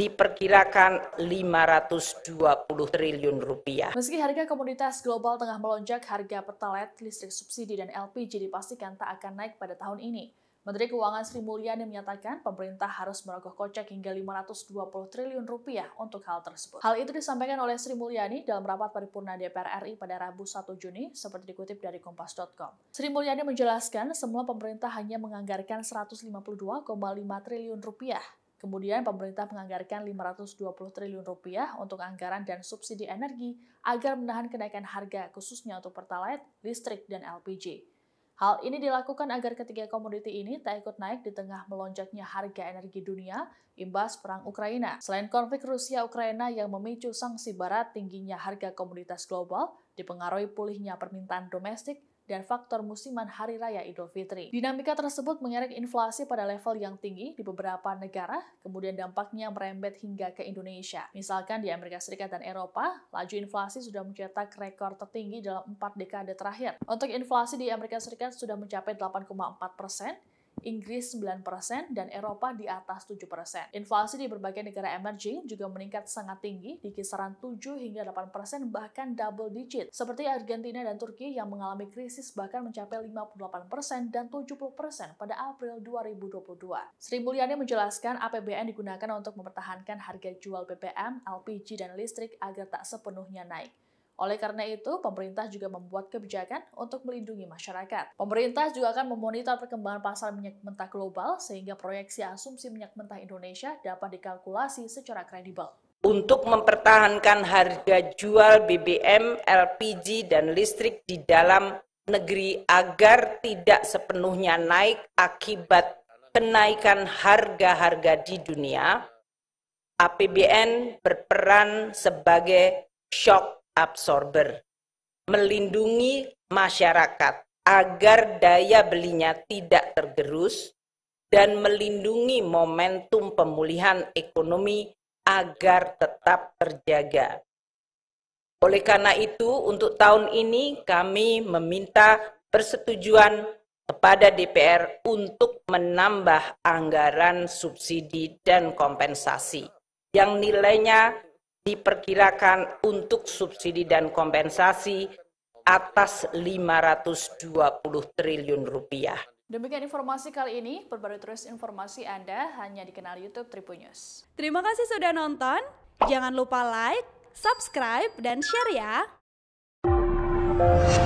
diperkirakan 520 triliun rupiah. Meski harga komoditas global tengah melonjak, harga pertalite, listrik subsidi, dan LPG dipastikan tak akan naik pada tahun ini. Menteri Keuangan Sri Mulyani menyatakan pemerintah harus merogoh kocek hingga 520 triliun rupiah untuk hal tersebut. Hal itu disampaikan oleh Sri Mulyani dalam rapat paripurna DPR RI pada Rabu 1 Juni, seperti dikutip dari Kompas.com. Sri Mulyani menjelaskan semua pemerintah hanya menganggarkan 152,5 triliun rupiah Kemudian pemerintah menganggarkan 520 triliun rupiah untuk anggaran dan subsidi energi agar menahan kenaikan harga khususnya untuk pertalite, listrik, dan LPG. Hal ini dilakukan agar ketiga komoditi ini tak ikut naik di tengah melonjaknya harga energi dunia imbas perang Ukraina. Selain konflik Rusia-Ukraina yang memicu sanksi barat, tingginya harga komoditas global dipengaruhi pulihnya permintaan domestik dan faktor musiman Hari Raya Idul Fitri. Dinamika tersebut mengerek inflasi pada level yang tinggi di beberapa negara, kemudian dampaknya merembet hingga ke Indonesia. Misalkan di Amerika Serikat dan Eropa, laju inflasi sudah mencetak rekor tertinggi dalam empat dekade terakhir. Untuk inflasi di Amerika Serikat sudah mencapai 8,4 persen, Inggris 9% dan Eropa di atas 7%. Inflasi di berbagai negara emerging juga meningkat sangat tinggi di kisaran 7 hingga 8% bahkan double digit seperti Argentina dan Turki yang mengalami krisis bahkan mencapai 58% dan 70% pada April 2022. Sri Mulyani menjelaskan APBN digunakan untuk mempertahankan harga jual BBM, LPG, dan listrik agar tak sepenuhnya naik. Oleh karena itu, pemerintah juga membuat kebijakan untuk melindungi masyarakat. Pemerintah juga akan memonitor perkembangan pasar minyak mentah global sehingga proyeksi asumsi minyak mentah Indonesia dapat dikalkulasi secara kredibel untuk mempertahankan harga jual BBM, LPG, dan listrik di dalam negeri agar tidak sepenuhnya naik akibat kenaikan harga-harga di dunia, APBN berperan sebagai shock absorber, melindungi masyarakat agar daya belinya tidak tergerus dan melindungi momentum pemulihan ekonomi agar tetap terjaga. Oleh karena itu, untuk tahun ini kami meminta persetujuan kepada DPR untuk menambah anggaran subsidi dan kompensasi yang nilainya diperkirakan untuk subsidi dan kompensasi atas 520 triliun rupiah. Demikian informasi kali ini, perbarui terus informasi Anda hanya di kanal YouTube Tribun Terima kasih sudah nonton, jangan lupa like, subscribe, dan share ya.